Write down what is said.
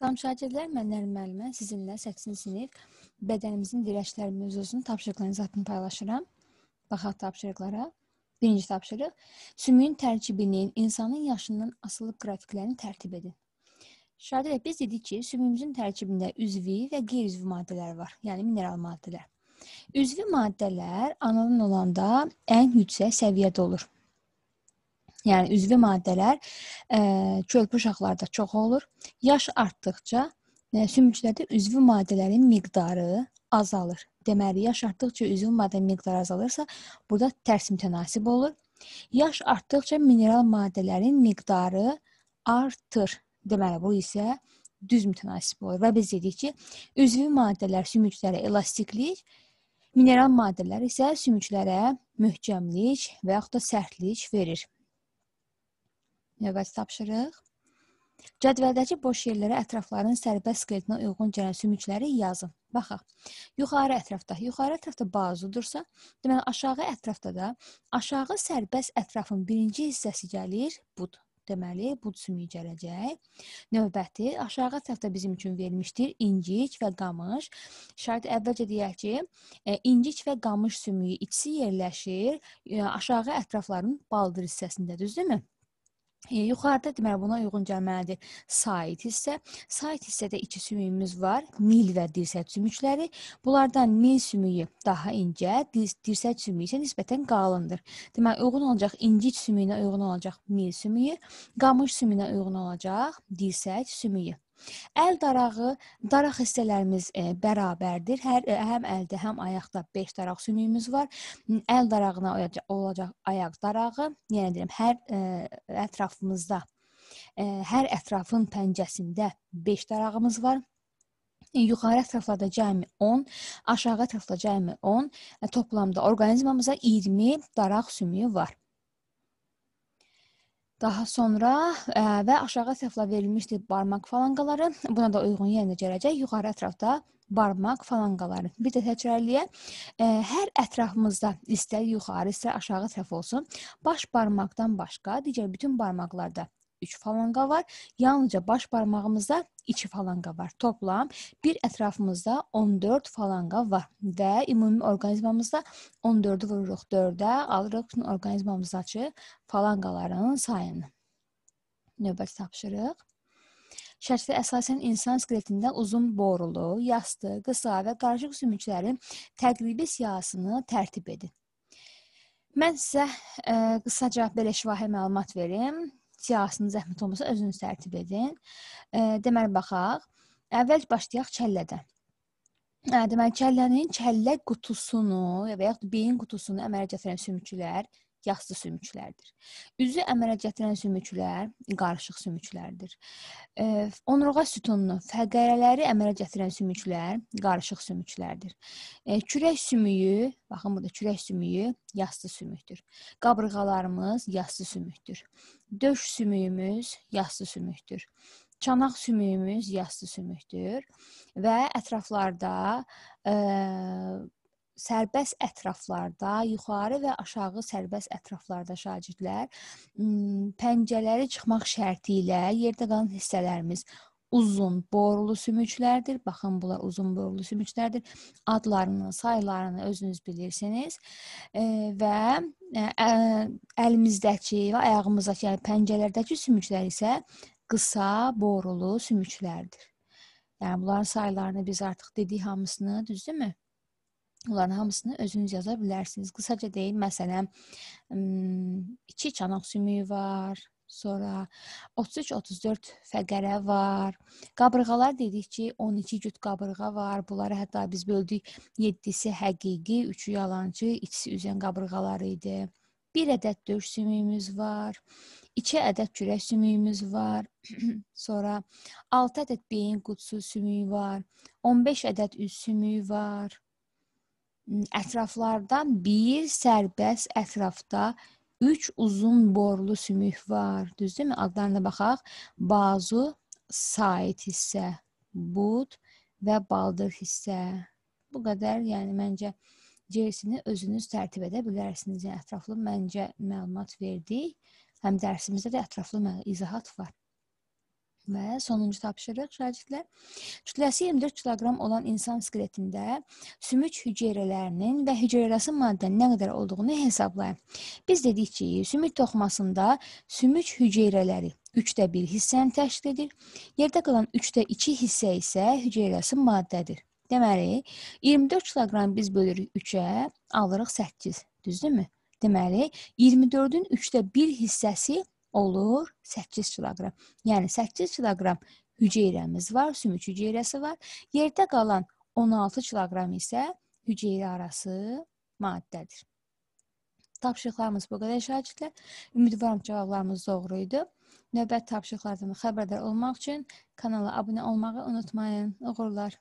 Salam şagirdlər, mən Nərmin müəllimə sizinlə 8-ci sinif bədənimizin dirəkləri mövzusunun tapşırıqlarının zətini paylaşıram. Baxaq tapşırıqlara. Birinci tapşırıq: sümüyün tərkibinin insanın yaşından asılı qrafiklərini tərtib edin. Şagirdlər biz dedik ki, sümüyümüzün tərkibində üzvi və qeyri-üzvi maddələr var, yəni mineral maddələr. Üzvi maddələr anadan olanda ən yüksək səviyyədə olur. Yəni üzvi maddələr ə, e, çölpü uşaqlarda çox olur. Yaş artdıkca ə, e, sümüklərdə üzvi maddələrin miqdarı azalır. Deməli, yaş artdıkca üzvi maddənin miqdarı azalırsa, burada tərs mütənasib olur. Yaş artdıkca mineral maddələrin miqdarı artır. Deməli, bu isə düz mütənasib olur və biz dedik ki, üzvi maddələr sümüklərə elastiklik, mineral maddələr isə sümüklərə möhkəmlik və yaxud da sərtlik verir növbəti tapşırıq. Cədvəldəki boş yerlərə ətrafların sərbəst skeletinə uyğun gələn sümükləri yazın. Baxaq. Yuxarı ətrafda, yuxarı ətrafda bazudursa, deməli aşağı ətrafda da aşağı sərbəst ətrafın birinci hissəsi gəlir bud. Deməli, bud sümüyü gələcək. Növbəti aşağı ətrafda bizim üçün verilmişdir incik və qamış. Şart əvvəlcə deyək ki, e, incik və qamış sümüyü ikisi yerləşir e, aşağı ətrafların baldır hissəsində, düzdürmü? Yuxarıda deməli buna uyğun gəlməlidir. Sait hissə, sait hissədə iki sümüyümüz var. Mil və dirsək sümükləri. Bunlardan mil sümüyü daha incə, dirs dirsək sümüyü isə nisbətən qalındır. Deməli uyğun olacaq ingic sümüyünə uyğun olacaq mil sümüyü, qamış sümüyünə uyğun olacaq dirsək sümüyü. Əl darağı, daraq hissələrimiz e, bərabərdir. Hər e, həm əldə, həm ayaqda 5 daraq sümüyümüz var. Əl darağına olacaq ayaq darağı, yəni deyirəm, hər e, ətrafımızda hər ətrafın pəncəsində 5 darağımız var. Yuxarı ətraflarda cəmi 10, aşağı ətrafda cəmi 10, toplamda orqanizmamıza 20 daraq sümüyü var. Daha sonra ə, e, və aşağı səhvla verilmişdi barmaq falanqaları. Buna da uyğun yerinə gələcək yuxarı ətrafda barmaq falanqaları. Bir də təkrarlayə. E, hər ətrafımızda istər yuxarı, istər aşağı tərəf olsun, baş barmaqdan başqa digər bütün barmaqlarda üç falanqa var. Yalnızca baş barmağımızda 2 falanqa var. Toplam bir ətrafımızda 14 falanqa var və ümumi orqanizmamızda 14-ü vururuq 4-ə, alırıq bütün orqanizmamızdakı falanqaların sayını. Növbəti tapşırıq. Şərtli əsasən insan skeletində uzun borulu, yastı, qısa və qarışıq sümüklərin təqribi siyahısını tərtib edin. Mən sizə ə, e, qısaca belə şifahi məlumat verim siyahısını zəhmət olmasa özünüz tərtib edin. Deməli baxaq. Əvvəl başlayaq çəllədən. Deməli kəllənin kəllə qutusunu və ya beyin qutusunu əmələ gətirən sümüklər yassı sümüklərdir. Üzü əmələ gətirən sümüklər qarışıq sümüklərdir. E, onurğa sütununu, fəqərələri əmələ gətirən sümüklər qarışıq sümüklərdir. E, kürək sümüyü, baxın burada kürək sümüyü yassı sümükdür. Qabırğalarımız yassı sümükdür. Döş sümüyümüz yassı sümükdür. Çanaq sümüyümüz yassı sümükdür və ətraflarda e, sərbəst ətraflarda, yuxarı və aşağı sərbəst ətraflarda şagirdlər pəncələri çıxmaq şərti ilə yerdə qalan hissələrimiz uzun borulu sümüklərdir. Baxın, bunlar uzun borulu sümüklərdir. Adlarını, saylarını özünüz bilirsiniz. E, və ə, əlimizdəki və ayağımızdakı, yəni pəncələrdəki sümüklər isə qısa borulu sümüklərdir. Yəni bunların saylarını biz artıq dedik hamısını, düzdürmü? Onların hamısını özünüz yaza bilərsiniz. Qısaca deyim, məsələn, 2 çanaq sümüyü var, sonra 33-34 fəqərə var. Qabırğalar dedik ki, 12 cüt qabırğa var. Bunları hətta biz böldük. 7-si həqiqi, 3-ü yalançı, ikisi üzən qabırğalar idi. 1 ədəd döş sümüyümüz var. 2 ədəd kürək sümüyümüz var. sonra 6 ədəd beyin qutsu sümüyü var. 15 ədəd üz sümüyü var ətraflardan bir sərbəst ətrafda 3 uzun borlu sümük var. Düzdürmü? Adlarına baxaq. Bazu, sait hissə, bud və baldır hissə. Bu qədər, yəni məncə gerisini özünüz tərtib edə bilərsiniz. Yəni ətraflı məncə məlumat verdik. Həm dərsimizdə də ətraflı izahat var. Və sonuncu tapşırıq şagirdlər. Kütləsi 24 kiloqram olan insan skeletində sümük hüceyrələrinin və hüceyrəsi maddənin nə qədər olduğunu hesablayın. Biz dedik ki, sümük toxumasında sümük hüceyrələri 3də 1 hissəni təşkil edir. Yerdə qalan 3də 2 hissə isə hüceyrəsi maddədir. Deməli, 24 kiloqram biz bölürük 3-ə, alırıq 8, düzdürmü? Deməli, 24-ün 3də 1 hissəsi olur 8 kiloqram. Yəni 8 kiloqram hüceyrəmiz var, sümük hüceyrəsi var. Yerdə qalan 16 kiloqram isə hüceyrə arası maddədir. Tapşırıqlarımız bu qədər şagirdlər. Ümidvaram cavablarımız doğru idi. Növbəti tapşırıqlardan xəbərdar olmaq üçün kanala abunə olmağı unutmayın. Uğurlar.